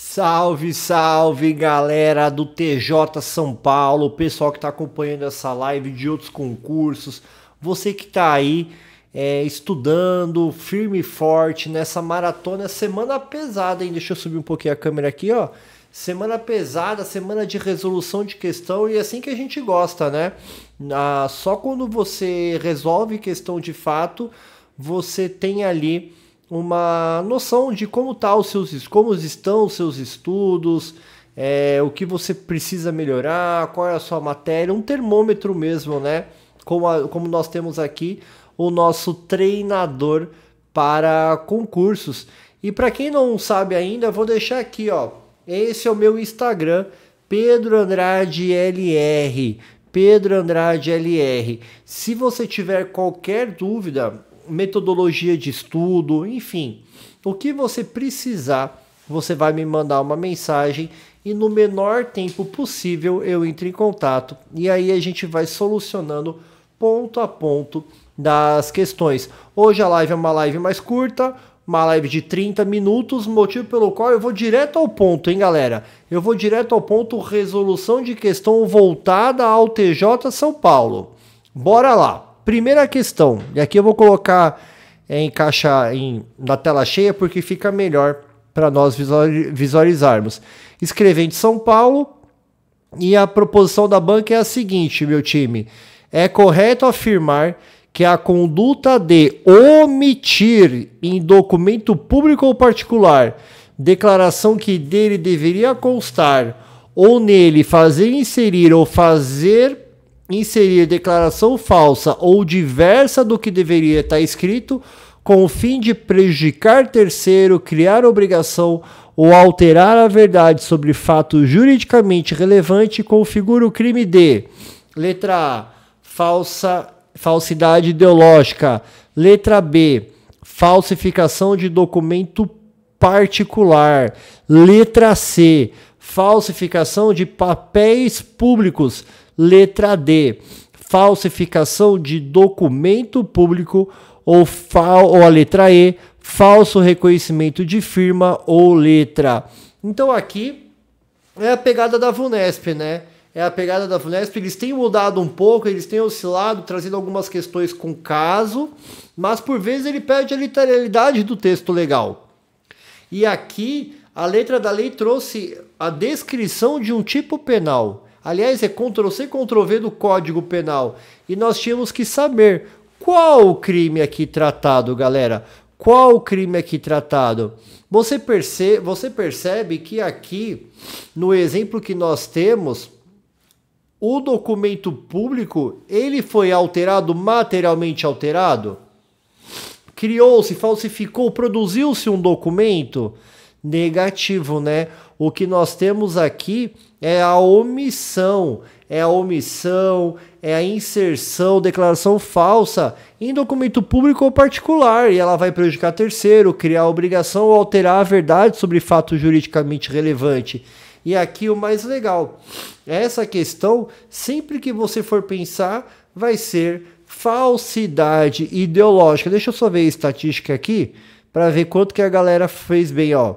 Salve, salve galera do TJ São Paulo, pessoal que está acompanhando essa live de outros concursos, você que está aí é, estudando firme e forte nessa maratona, semana pesada, hein? Deixa eu subir um pouquinho a câmera aqui, ó. Semana pesada, semana de resolução de questão e é assim que a gente gosta, né? Ah, só quando você resolve questão de fato, você tem ali uma noção de como tá os seus, como estão os seus estudos, é, o que você precisa melhorar, qual é a sua matéria, um termômetro mesmo, né? Como, a, como nós temos aqui o nosso treinador para concursos. E para quem não sabe ainda, vou deixar aqui, ó. Esse é o meu Instagram, Pedro Andrade LR. Pedro Andrade LR. Se você tiver qualquer dúvida, metodologia de estudo, enfim. O que você precisar, você vai me mandar uma mensagem e no menor tempo possível eu entro em contato e aí a gente vai solucionando ponto a ponto das questões. Hoje a live é uma live mais curta, uma live de 30 minutos, motivo pelo qual eu vou direto ao ponto, hein, galera? Eu vou direto ao ponto, resolução de questão voltada ao TJ São Paulo. Bora lá! Primeira questão, e aqui eu vou colocar é, em caixa em, na tela cheia porque fica melhor para nós visualizarmos. Escrevente São Paulo e a proposição da banca é a seguinte, meu time. É correto afirmar que a conduta de omitir em documento público ou particular declaração que dele deveria constar ou nele fazer inserir ou fazer inserir declaração falsa ou diversa do que deveria estar tá escrito com o fim de prejudicar terceiro, criar obrigação ou alterar a verdade sobre fato juridicamente relevante configura o crime de letra A, falsa, falsidade ideológica, letra B, falsificação de documento particular, letra C, falsificação de papéis públicos, Letra D. Falsificação de documento público ou, fal, ou a letra E, falso reconhecimento de firma ou letra. Então aqui é a pegada da Vunesp, né? É a pegada da Vunesp. Eles têm mudado um pouco, eles têm oscilado, trazendo algumas questões com caso, mas por vezes ele perde a literalidade do texto legal. E aqui a letra da lei trouxe a descrição de um tipo penal. Aliás, é Ctrl-V do Código Penal. E nós tínhamos que saber qual o crime aqui tratado, galera. Qual o crime aqui tratado? Você percebe, você percebe que aqui, no exemplo que nós temos, o documento público, ele foi alterado, materialmente alterado? Criou-se, falsificou, produziu-se um documento negativo, né? O que nós temos aqui é a omissão, é a omissão, é a inserção, declaração falsa em documento público ou particular, e ela vai prejudicar terceiro, criar obrigação ou alterar a verdade sobre fato juridicamente relevante. E aqui o mais legal, essa questão, sempre que você for pensar, vai ser falsidade ideológica. Deixa eu só ver a estatística aqui para ver quanto que a galera fez bem, ó.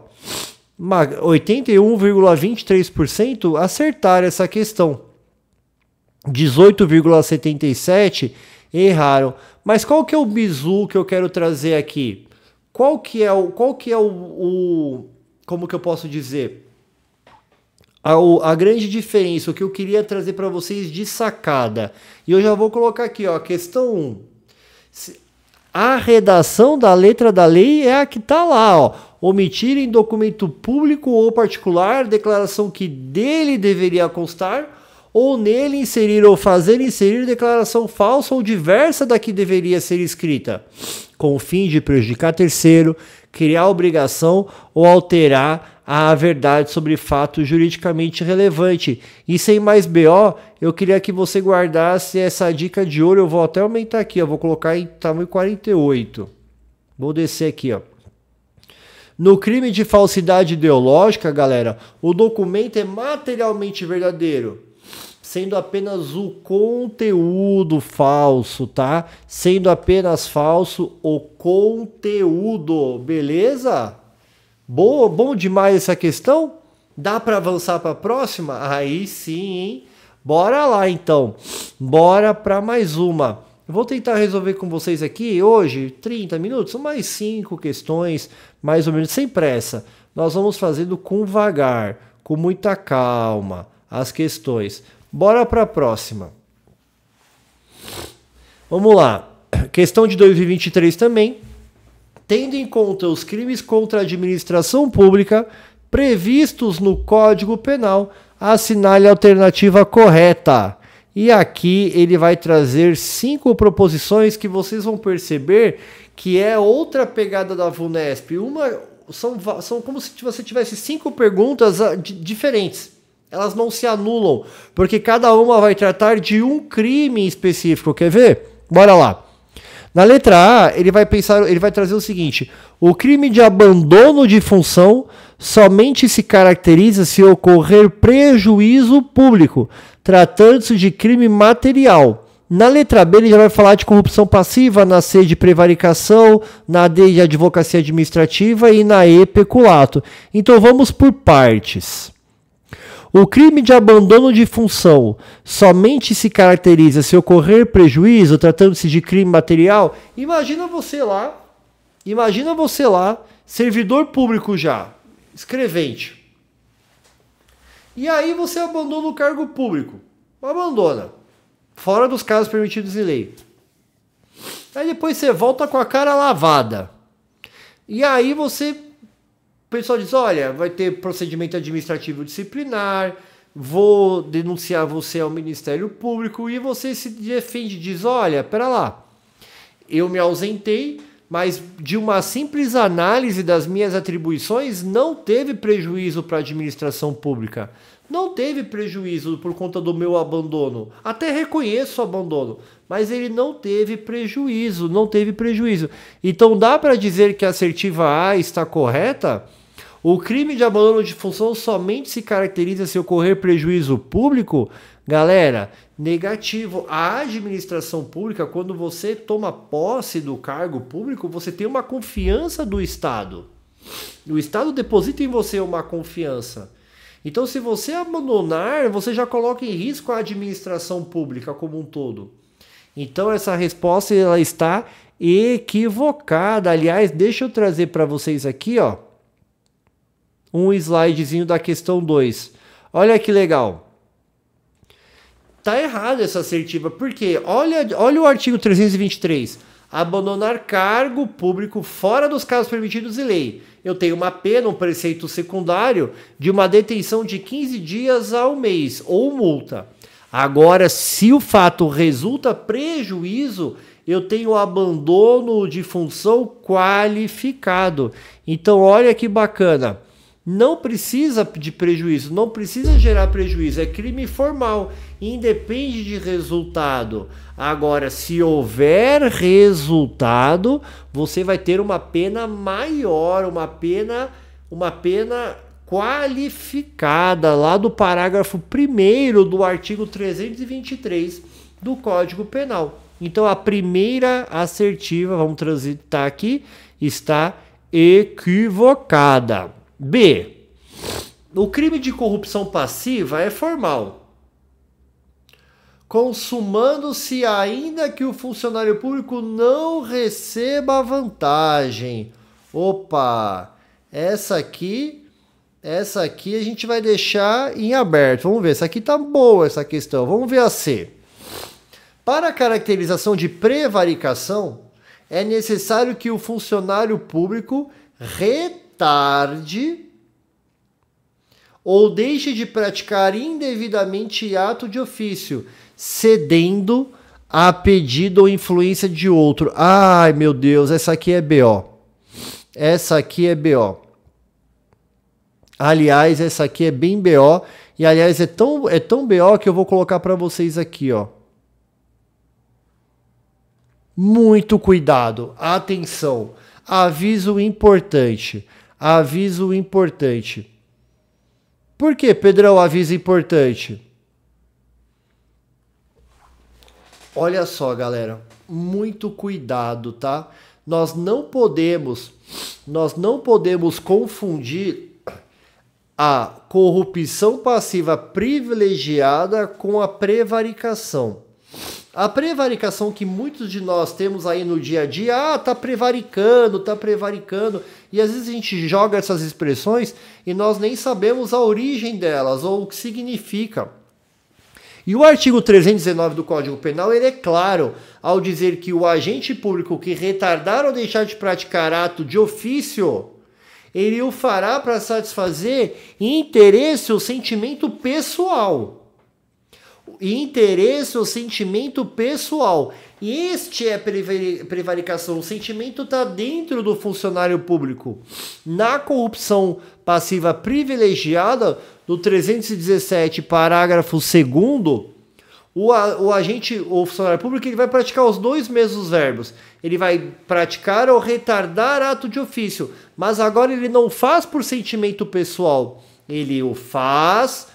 81,23% acertaram essa questão. 18,77% erraram. Mas qual que é o bizu que eu quero trazer aqui? Qual que é o. Qual que é o, o como que eu posso dizer? A, a, grande diferença, o que eu queria trazer para vocês de sacada. E eu já vou colocar aqui, ó, questão 1. A redação da letra da lei é a que tá lá, ó omitir em documento público ou particular declaração que dele deveria constar ou nele inserir ou fazer inserir declaração falsa ou diversa da que deveria ser escrita, com o fim de prejudicar terceiro, criar obrigação ou alterar a verdade sobre fato juridicamente relevante. E sem mais BO, eu queria que você guardasse essa dica de ouro. Eu vou até aumentar aqui, eu vou colocar em tamanho 48. Vou descer aqui, ó. No crime de falsidade ideológica, galera, o documento é materialmente verdadeiro, sendo apenas o conteúdo falso, tá? Sendo apenas falso o conteúdo, beleza? Boa, bom demais essa questão? Dá para avançar para a próxima? Aí sim, hein? Bora lá então. Bora para mais uma. Vou tentar resolver com vocês aqui hoje, 30 minutos, mais cinco questões, mais ou menos, sem pressa. Nós vamos fazendo com vagar, com muita calma, as questões. Bora para a próxima. Vamos lá. Questão de 2023 também. Tendo em conta os crimes contra a administração pública previstos no Código Penal, assinale a alternativa correta. E aqui ele vai trazer cinco proposições que vocês vão perceber que é outra pegada da VUNESP. Uma são, são como se você tivesse cinco perguntas ah, diferentes. Elas não se anulam, porque cada uma vai tratar de um crime específico. Quer ver? Bora lá. Na letra A, ele vai pensar, ele vai trazer o seguinte: o crime de abandono de função somente se caracteriza se ocorrer prejuízo público, tratando-se de crime material. Na letra B, ele já vai falar de corrupção passiva, na C de prevaricação, na D de advocacia administrativa e na E peculato. Então vamos por partes. O crime de abandono de função somente se caracteriza se ocorrer prejuízo, tratando-se de crime material. Imagina você lá, imagina você lá, servidor público já, escrevente. E aí você abandona o cargo público. Abandona. Fora dos casos permitidos em lei. Aí depois você volta com a cara lavada. E aí você pessoal diz: olha, vai ter procedimento administrativo disciplinar, vou denunciar você ao Ministério Público e você se defende, diz: olha, pera lá, eu me ausentei, mas de uma simples análise das minhas atribuições não teve prejuízo para a administração pública. Não teve prejuízo por conta do meu abandono. Até reconheço o abandono, mas ele não teve prejuízo, não teve prejuízo. Então dá para dizer que a assertiva A está correta? O crime de abandono de função somente se caracteriza se ocorrer prejuízo público? Galera, negativo. A administração pública, quando você toma posse do cargo público, você tem uma confiança do Estado. O Estado deposita em você uma confiança. Então, se você abandonar, você já coloca em risco a administração pública como um todo. Então, essa resposta ela está equivocada. Aliás, deixa eu trazer para vocês aqui, ó um slidezinho da questão 2. Olha que legal. Tá errado essa assertiva, porque olha, olha o artigo 323. Abandonar cargo público fora dos casos permitidos em lei. Eu tenho uma pena, um preceito secundário, de uma detenção de 15 dias ao mês ou multa. Agora, se o fato resulta prejuízo, eu tenho abandono de função qualificado. Então, olha que bacana não precisa de prejuízo, não precisa gerar prejuízo, é crime formal, independe de resultado. Agora, se houver resultado, você vai ter uma pena maior, uma pena, uma pena qualificada lá do parágrafo 1 do artigo 323 do Código Penal. Então a primeira assertiva, vamos transitar aqui, está equivocada. B. O crime de corrupção passiva é formal, consumando-se ainda que o funcionário público não receba vantagem. Opa, essa aqui, essa aqui a gente vai deixar em aberto. Vamos ver, essa aqui tá boa essa questão. Vamos ver a C. Para a caracterização de prevaricação, é necessário que o funcionário público retenha tarde ou deixe de praticar indevidamente ato de ofício, cedendo a pedido ou influência de outro. Ai, meu Deus, essa aqui é BO. Essa aqui é BO. Aliás, essa aqui é bem BO e aliás é tão é tão BO que eu vou colocar para vocês aqui, ó. Muito cuidado, atenção. Aviso importante aviso importante. Por que, Pedrão, aviso importante? Olha só, galera, muito cuidado, tá? Nós não podemos, nós não podemos confundir a corrupção passiva privilegiada com a prevaricação. A prevaricação que muitos de nós temos aí no dia a dia, ah, tá prevaricando, tá prevaricando, e às vezes a gente joga essas expressões e nós nem sabemos a origem delas ou o que significa. E o artigo 319 do Código Penal ele é claro ao dizer que o agente público que retardar ou deixar de praticar ato de ofício, ele o fará para satisfazer interesse ou sentimento pessoal interesse ou sentimento pessoal. E este é prevaricação. O sentimento está dentro do funcionário público. Na corrupção passiva privilegiada, do 317, parágrafo 2, o, o agente o funcionário público ele vai praticar os dois mesmos verbos. Ele vai praticar ou retardar ato de ofício. Mas agora ele não faz por sentimento pessoal. Ele o faz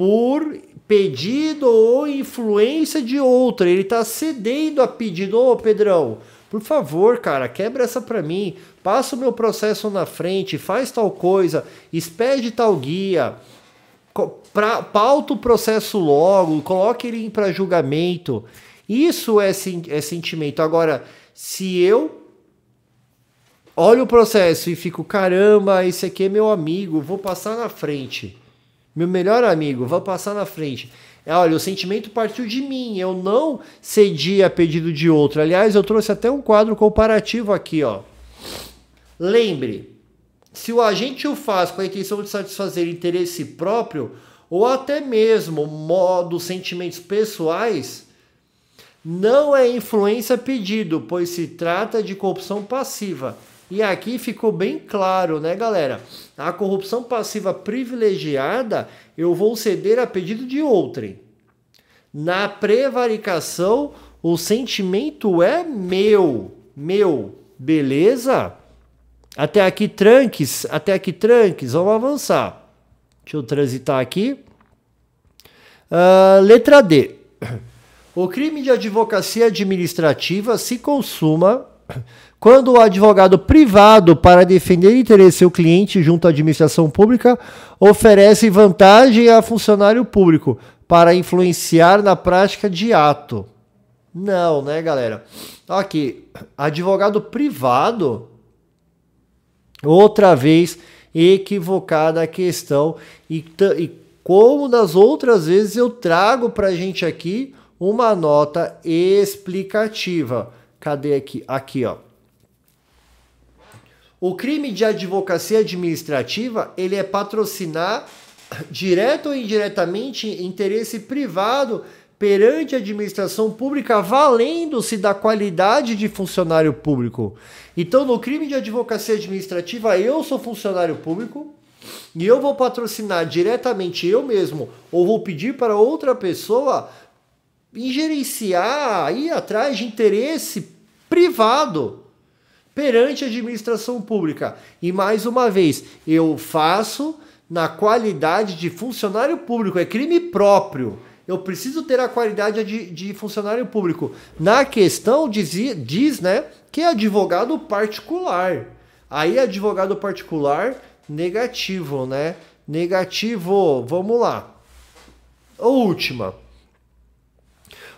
por pedido ou influência de outra. Ele tá cedendo a pedido, ô Pedrão. Por favor, cara, quebra essa para mim. Passa o meu processo na frente, faz tal coisa, expede tal guia, pra, pauta o processo logo, coloque ele para julgamento. Isso é, é sentimento. Agora, se eu olho o processo e fico, caramba, esse aqui é meu amigo, vou passar na frente meu melhor amigo, vai passar na frente. É, olha, o sentimento partiu de mim, eu não cedi a pedido de outro. Aliás, eu trouxe até um quadro comparativo aqui, ó. Lembre, se o agente o faz com a intenção de satisfazer interesse próprio ou até mesmo modo sentimentos pessoais, não é influência pedido, pois se trata de corrupção passiva. E aqui ficou bem claro, né, galera? A corrupção passiva privilegiada eu vou ceder a pedido de outrem. Na prevaricação, o sentimento é meu, meu, beleza? Até aqui tranques, até aqui tranques, vamos avançar. Deixa eu transitar aqui. Uh, letra D. O crime de advocacia administrativa se consuma quando o advogado privado, para defender interesse seu cliente junto à administração pública, oferece vantagem a funcionário público para influenciar na prática de ato. Não, né, galera? Aqui, advogado privado, outra vez equivocada a questão e, e como das outras vezes eu trago para gente aqui uma nota explicativa Cadê aqui? Aqui, ó. O crime de advocacia administrativa, ele é patrocinar direto ou indiretamente interesse privado perante a administração pública, valendo-se da qualidade de funcionário público. Então, no crime de advocacia administrativa, eu sou funcionário público e eu vou patrocinar diretamente eu mesmo ou vou pedir para outra pessoa ingerenciar, ir atrás de interesse privado perante a administração pública. E mais uma vez, eu faço na qualidade de funcionário público, é crime próprio. Eu preciso ter a qualidade de, de funcionário público. Na questão, diz, diz né, que é advogado particular. Aí, advogado particular, negativo, né? Negativo, vamos lá. A última.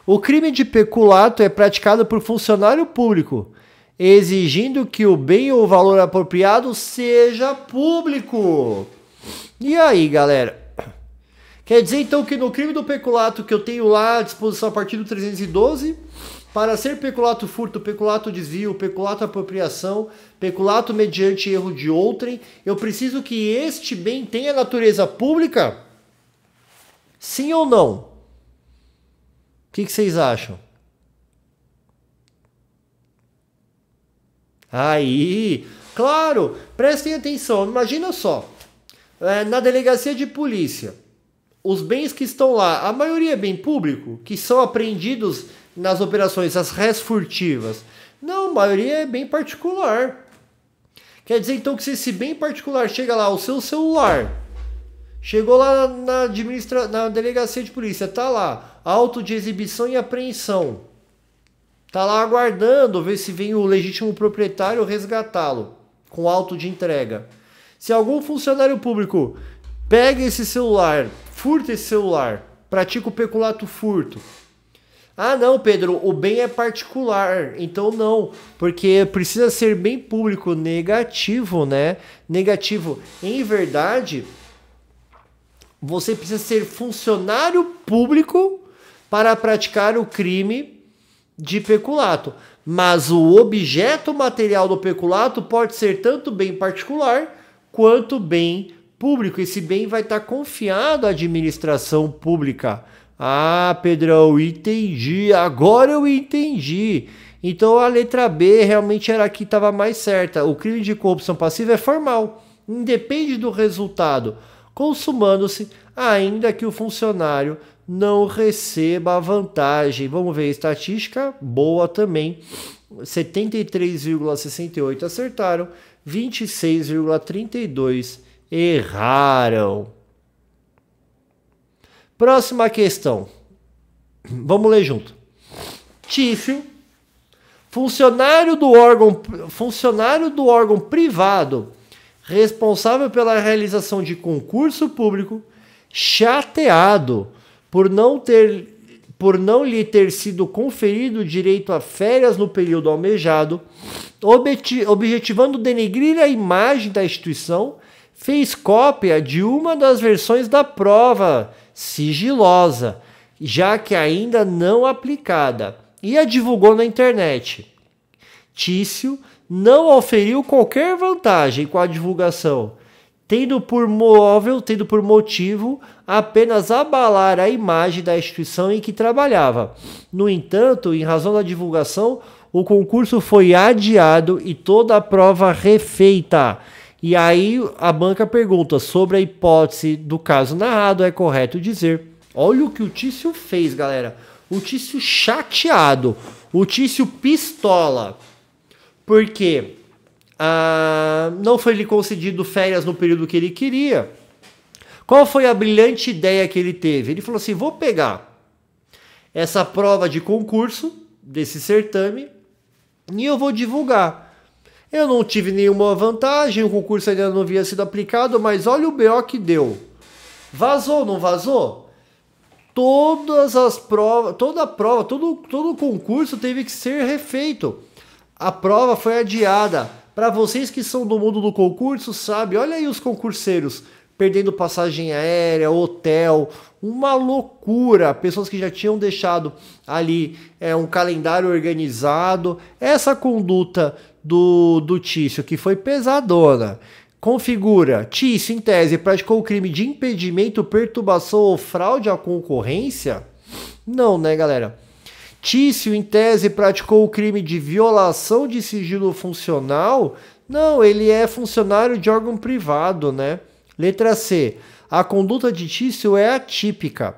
O crime de peculato é praticado por funcionário público, exigindo que o bem ou valor apropriado seja público. E aí, galera? Quer dizer então que no crime do peculato que eu tenho lá à disposição a partir do 312, para ser peculato furto, peculato desvio, peculato apropriação, peculato mediante erro de outrem, eu preciso que este bem tenha natureza pública? Sim ou não? O que, que vocês acham? Aí, claro, prestem atenção. Imagina só, é, na delegacia de polícia, os bens que estão lá, a maioria é bem público, que são apreendidos nas operações, as res furtivas. Não, a maioria é bem particular. Quer dizer então que se esse bem particular chega lá, o seu celular, Chegou lá na, administra... na delegacia de polícia, tá lá, auto de exibição e apreensão. Tá lá aguardando ver se vem o legítimo proprietário resgatá-lo com auto de entrega. Se algum funcionário público pega esse celular, furta esse celular, pratica o peculato furto. Ah, não, Pedro, o bem é particular, então não, porque precisa ser bem público negativo, né? Negativo. Em verdade, você precisa ser funcionário público para praticar o crime de peculato. Mas o objeto material do peculato pode ser tanto bem particular quanto bem público. Esse bem vai estar confiado à administração pública. Ah, Pedrão, entendi. Agora eu entendi. Então a letra B realmente era a que estava mais certa. O crime de corrupção passiva é formal, independe do resultado consumando-se ainda que o funcionário não receba a vantagem. Vamos ver a estatística boa também. 73,68 acertaram, 26,32 erraram. Próxima questão. Vamos ler junto. Tício, funcionário do órgão funcionário do órgão privado responsável pela realização de concurso público, chateado por não ter por não lhe ter sido conferido o direito a férias no período almejado, objetivando denegrir a imagem da instituição, fez cópia de uma das versões da prova sigilosa, já que ainda não aplicada, e a divulgou na internet. Tício não oferiu qualquer vantagem com a divulgação, tendo por móvel, tendo por motivo apenas abalar a imagem da instituição em que trabalhava. No entanto, em razão da divulgação, o concurso foi adiado e toda a prova refeita. E aí a banca pergunta sobre a hipótese do caso narrado, é correto dizer. Olha o que o Tício fez, galera. O Tício chateado, o Tício pistola porque ah, não foi lhe concedido férias no período que ele queria. Qual foi a brilhante ideia que ele teve? Ele falou assim: vou pegar essa prova de concurso desse certame e eu vou divulgar. Eu não tive nenhuma vantagem, o concurso ainda não havia sido aplicado, mas olha o BO que deu. Vazou, não vazou? Todas as provas, toda a prova, todo, todo o concurso teve que ser refeito. A prova foi adiada. Para vocês que são do mundo do concurso, sabe? Olha aí os concurseiros perdendo passagem aérea, hotel, uma loucura. Pessoas que já tinham deixado ali é, um calendário organizado. Essa conduta do, do Tício, que foi pesadona, configura: Tício, em tese, praticou o crime de impedimento, perturbação ou fraude à concorrência? Não, né, galera? Tício, em tese, praticou o crime de violação de sigilo funcional? Não, ele é funcionário de órgão privado, né? Letra C. A conduta de Tício é atípica,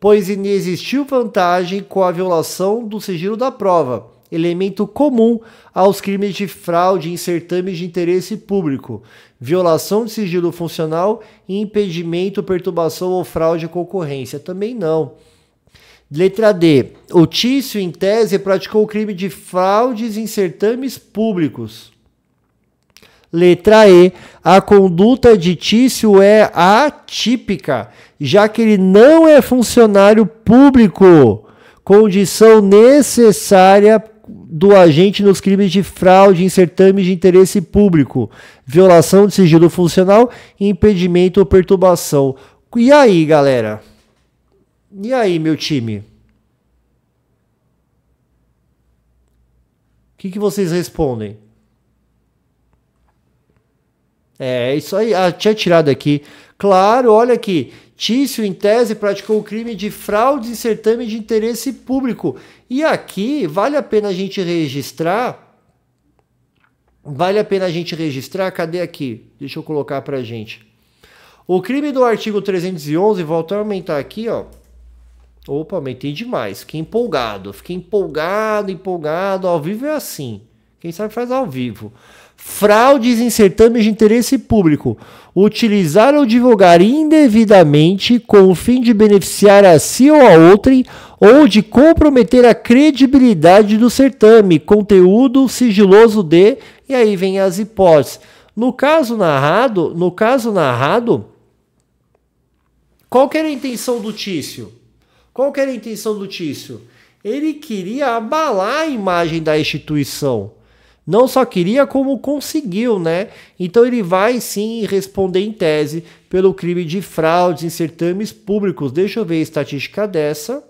pois inexistiu vantagem com a violação do sigilo da prova, elemento comum aos crimes de fraude em certames de interesse público, violação de sigilo funcional e impedimento, perturbação ou fraude à concorrência. Também não. Letra D. Otício, em tese, praticou o crime de fraudes em certames públicos. Letra E. A conduta de Tício é atípica, já que ele não é funcionário público, condição necessária do agente nos crimes de fraude em certames de interesse público, violação de sigilo funcional, impedimento ou perturbação. E aí, galera? E aí, meu time? O que, que vocês respondem? É, isso aí. Ah, tinha tirado aqui. Claro, olha aqui. Tício, em tese, praticou o crime de fraude e certame de interesse público. E aqui, vale a pena a gente registrar. Vale a pena a gente registrar. Cadê aqui? Deixa eu colocar pra gente. O crime do artigo 311, voltou a aumentar aqui, ó. Opa, aumentei demais. Fiquei empolgado. Fiquei empolgado, empolgado. Ao vivo é assim. Quem sabe faz ao vivo. Fraudes em certames de interesse público. Utilizar ou divulgar indevidamente com o fim de beneficiar a si ou a outrem ou de comprometer a credibilidade do certame, conteúdo sigiloso de. E aí vem as hipóteses. No caso narrado, no caso narrado, qual que era a intenção do Tício? Qual que era a intenção do Tício? Ele queria abalar a imagem da instituição. Não só queria, como conseguiu, né? Então ele vai sim responder em tese pelo crime de fraudes em certames públicos. Deixa eu ver a estatística dessa.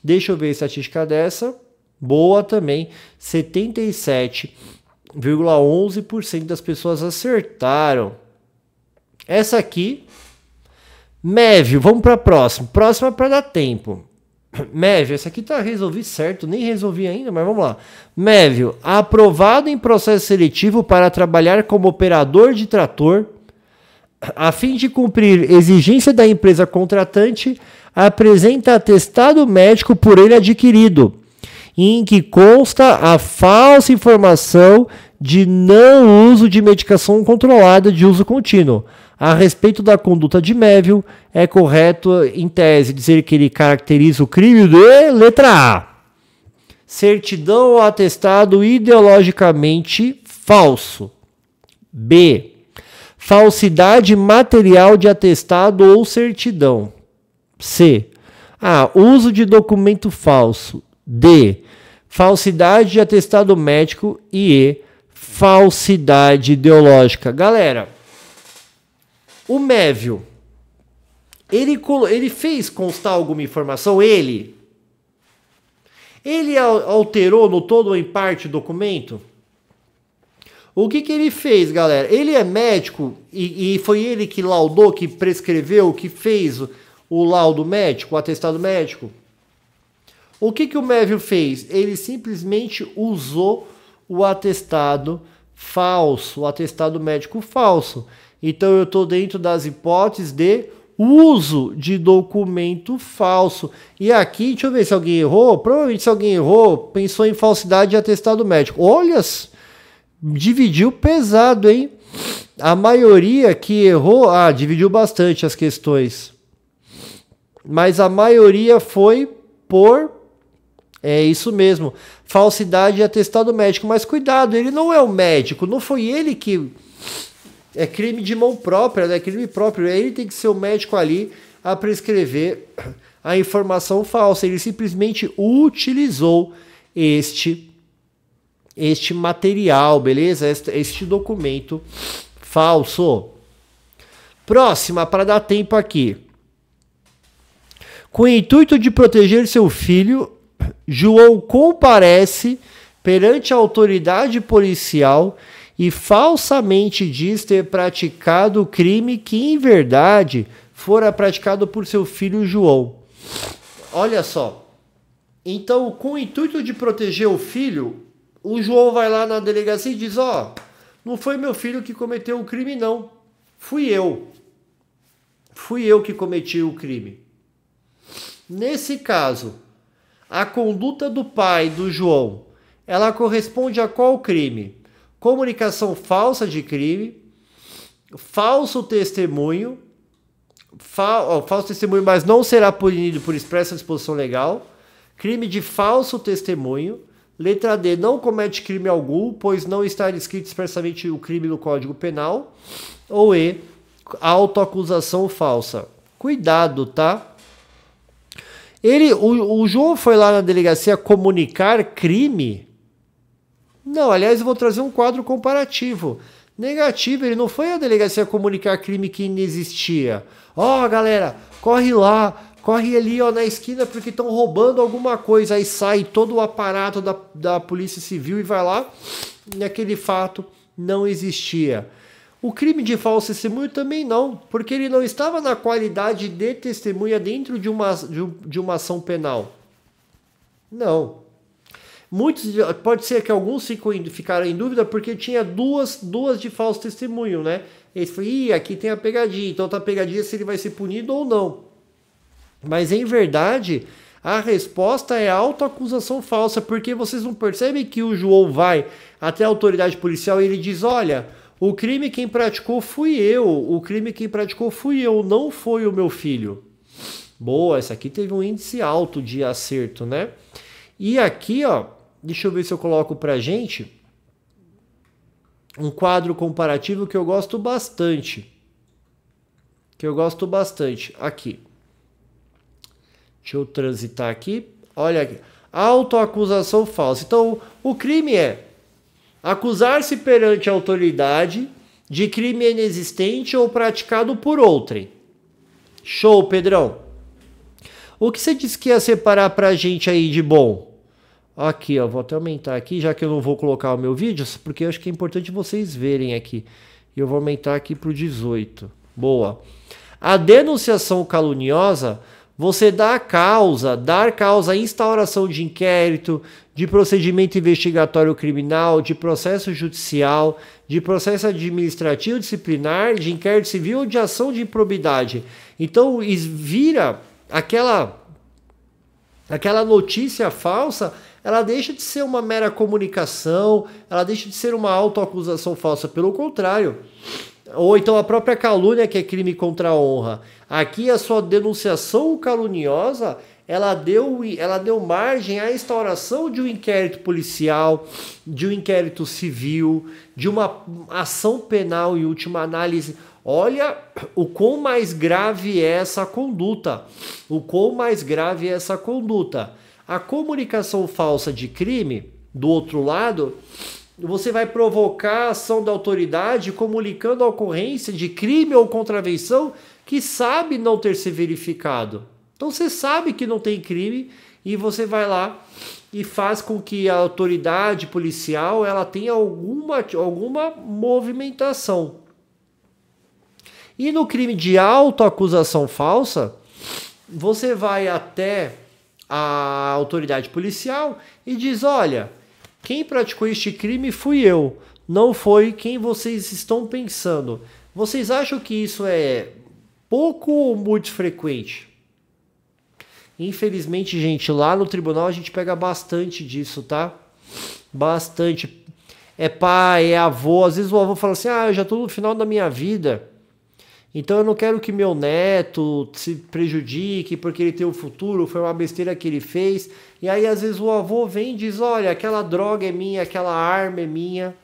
Deixa eu ver a estatística dessa. Boa também, 77,11% das pessoas acertaram. Essa aqui Mévio, vamos para a próxima. Próxima é para dar tempo. Mévio, esse aqui tá resolvido certo, nem resolvi ainda, mas vamos lá. Mévio, aprovado em processo seletivo para trabalhar como operador de trator, a fim de cumprir exigência da empresa contratante, apresenta atestado médico por ele adquirido, em que consta a falsa informação de não uso de medicação controlada de uso contínuo a respeito da conduta de Mévio, é correto, em tese, dizer que ele caracteriza o crime de letra A. Certidão ou atestado ideologicamente falso. B. Falsidade material de atestado ou certidão. C. A. Uso de documento falso. D. Falsidade de atestado médico. E. E. Falsidade ideológica. Galera o Mévio, ele, ele fez constar alguma informação? Ele? Ele alterou no todo ou em parte o documento? O que, que ele fez, galera? Ele é médico e, e foi ele que laudou, que prescreveu, que fez o, o laudo médico, o atestado médico? O que, que o Mévio fez? Ele simplesmente usou o atestado falso, o atestado médico falso. Então eu estou dentro das hipóteses de uso de documento falso. E aqui, deixa eu ver se alguém errou. Provavelmente, se alguém errou, pensou em falsidade de atestado médico. Olha, dividiu pesado, hein? A maioria que errou, ah, dividiu bastante as questões. Mas a maioria foi por. É isso mesmo. Falsidade de atestado médico. Mas cuidado, ele não é o médico. Não foi ele que é crime de mão própria, né? é crime próprio. Ele tem que ser o médico ali a prescrever a informação falsa. Ele simplesmente utilizou este este material, beleza? Este, documento falso. Próxima, para dar tempo aqui. Com o intuito de proteger seu filho, João comparece perante a autoridade policial e falsamente diz ter praticado o crime que, em verdade, fora praticado por seu filho João. Olha só. Então, com o intuito de proteger o filho, o João vai lá na delegacia e diz: Ó, oh, não foi meu filho que cometeu o crime, não. Fui eu. Fui eu que cometi o crime. Nesse caso, a conduta do pai do João, ela corresponde a qual crime? comunicação falsa de crime, falso testemunho, fal, falso testemunho, mas não será punido por expressa disposição legal, crime de falso testemunho. Letra D, não comete crime algum, pois não está escrito expressamente o crime no Código Penal. Ou E, autoacusação falsa. Cuidado, tá? Ele, o, o João foi lá na delegacia comunicar crime não, aliás, eu vou trazer um quadro comparativo. Negativo, ele não foi a delegacia comunicar crime que inexistia. Ó, oh, galera, corre lá, corre ali ó, na esquina porque estão roubando alguma coisa. Aí sai todo o aparato da, da Polícia Civil e vai lá. E aquele fato não existia. O crime de falso testemunho também não, porque ele não estava na qualidade de testemunha dentro de uma, de, de uma ação penal. Não. Muitos, pode ser que alguns ficaram em dúvida porque tinha duas, duas de falso testemunho, né? ele falaram, Ih, aqui tem a pegadinha, então tá pegadinha se ele vai ser punido ou não. Mas em verdade, a resposta é autoacusação falsa, porque vocês não percebem que o João vai até a autoridade policial e ele diz: olha, o crime quem praticou fui eu, o crime quem praticou fui eu, não foi o meu filho. Boa, essa aqui teve um índice alto de acerto, né? E aqui, ó, deixa eu ver se eu coloco para gente um quadro comparativo que eu gosto bastante. Que eu gosto bastante. Aqui. Deixa eu transitar aqui. Olha aqui. Autoacusação falsa. Então, o crime é acusar-se perante a autoridade de crime inexistente ou praticado por outrem. Show, Pedrão. O que você disse que ia separar pra gente aí de bom? Aqui, ó, vou até aumentar aqui, já que eu não vou colocar o meu vídeo, porque eu acho que é importante vocês verem aqui. Eu vou aumentar aqui para o 18. Boa. A denunciação caluniosa, você dá a causa, dar causa à instauração de inquérito, de procedimento investigatório criminal, de processo judicial, de processo administrativo disciplinar, de inquérito civil ou de ação de improbidade. Então, vira aquela aquela notícia falsa ela deixa de ser uma mera comunicação, ela deixa de ser uma autoacusação falsa, pelo contrário. Ou então a própria calúnia, que é crime contra a honra. Aqui a sua denunciação caluniosa, ela deu, ela deu margem à instauração de um inquérito policial, de um inquérito civil, de uma ação penal em última análise. Olha o quão mais grave é essa conduta. O quão mais grave é essa conduta. A comunicação falsa de crime, do outro lado, você vai provocar a ação da autoridade comunicando a ocorrência de crime ou contravenção que sabe não ter se verificado. Então você sabe que não tem crime e você vai lá e faz com que a autoridade policial ela tenha alguma, alguma movimentação. E no crime de autoacusação falsa, você vai até a autoridade policial e diz: olha, quem praticou este crime fui eu, não foi quem vocês estão pensando. Vocês acham que isso é pouco ou muito frequente? Infelizmente, gente, lá no tribunal a gente pega bastante disso, tá? Bastante. É pai, é avô. Às vezes o avô fala assim: ah, eu já tô no final da minha vida. Então eu não quero que meu neto se prejudique porque ele tem o um futuro, foi uma besteira que ele fez. E aí às vezes o avô vem e diz: "Olha, aquela droga é minha, aquela arma é minha".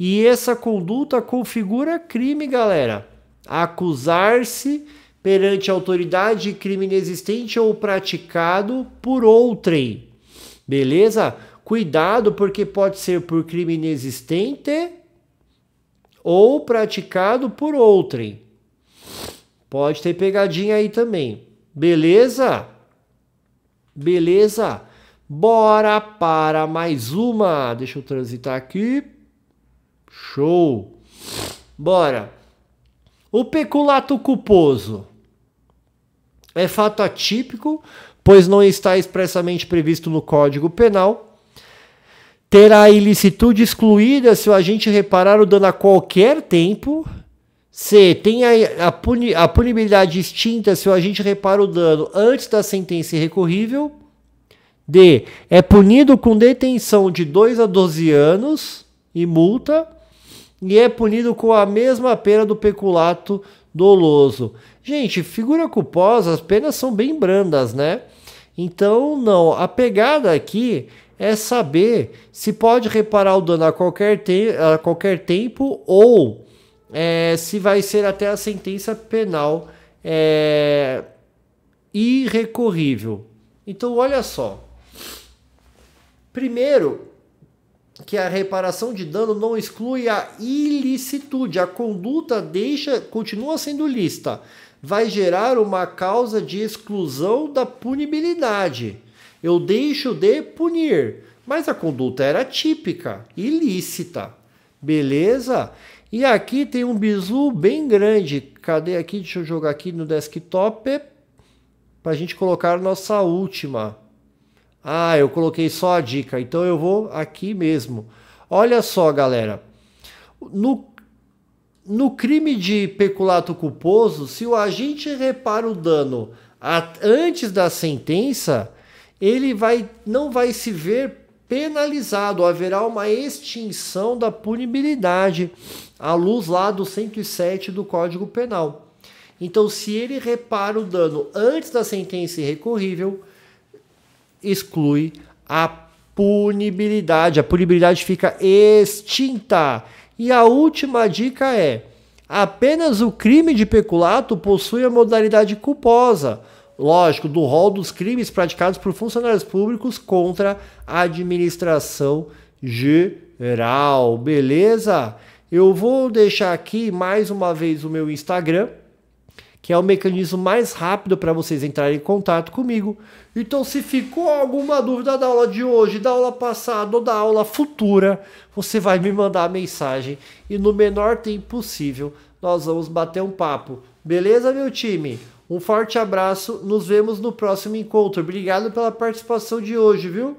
E essa conduta configura crime, galera. Acusar-se perante a autoridade de crime inexistente ou praticado por outrem. Beleza? Cuidado porque pode ser por crime inexistente ou praticado por outrem. Pode ter pegadinha aí também. Beleza? Beleza? Bora para mais uma. Deixa eu transitar aqui. Show. Bora. O peculato culposo é fato atípico, pois não está expressamente previsto no Código Penal. Terá ilicitude excluída se o agente reparar o dano a qualquer tempo C. Tem a, a, puni, a punibilidade extinta se o agente repara o dano antes da sentença irrecorrível. D. É punido com detenção de 2 a 12 anos e multa. E é punido com a mesma pena do peculato doloso. Gente, figura culposa, as penas são bem brandas, né? Então, não. A pegada aqui é saber se pode reparar o dano a qualquer, te a qualquer tempo ou é, se vai ser até a sentença penal é, irrecorrível. Então, olha só. Primeiro, que a reparação de dano não exclui a ilicitude, a conduta deixa, continua sendo lista, vai gerar uma causa de exclusão da punibilidade. Eu deixo de punir, mas a conduta era típica, ilícita. Beleza? E aqui tem um bizu bem grande. Cadê aqui? Deixa eu jogar aqui no desktop é, para a gente colocar nossa última. Ah, eu coloquei só a dica, então eu vou aqui mesmo. Olha só, galera. No, no crime de peculato culposo, se o agente repara o dano antes da sentença, ele vai, não vai se ver penalizado, haverá uma extinção da punibilidade à luz lá do 107 do Código Penal. Então, se ele repara o dano antes da sentença irrecorrível, exclui a punibilidade. A punibilidade fica extinta. E a última dica é: apenas o crime de peculato possui a modalidade culposa lógico, do rol dos crimes praticados por funcionários públicos contra a administração geral. Beleza? Eu vou deixar aqui mais uma vez o meu Instagram, que é o mecanismo mais rápido para vocês entrarem em contato comigo. Então, se ficou alguma dúvida da aula de hoje, da aula passada ou da aula futura, você vai me mandar a mensagem e no menor tempo possível nós vamos bater um papo. Beleza, meu time? Um forte abraço, nos vemos no próximo encontro. Obrigado pela participação de hoje, viu?